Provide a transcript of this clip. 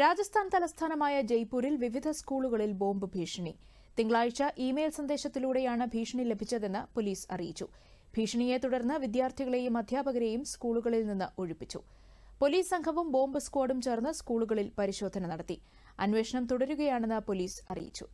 രാജസ്ഥാൻ തലസ്ഥാനമായ ജയ്പൂരിൽ വിവിധ സ്കൂളുകളിൽ ബോംബ് ഭീഷണി തിങ്കളാഴ്ച ഇമെയിൽ സന്ദേശത്തിലൂടെയാണ് ഭീഷണി ലഭിച്ചതെന്ന് പോലീസ് അറിയിച്ചു ഭീഷണിയെ തുടർന്ന് വിദ്യാർത്ഥികളെയും അധ്യാപകരെയും സ്കൂളുകളിൽ നിന്ന് ഒഴിപ്പിച്ചു പോലീസ് സംഘവും ബോംബ് സ്ക്വാഡും ചേർന്ന് സ്കൂളുകളിൽ പരിശോധന നടത്തി അന്വേഷണം തുടരുകയാണെന്ന് പോലീസ് അറിയിച്ചു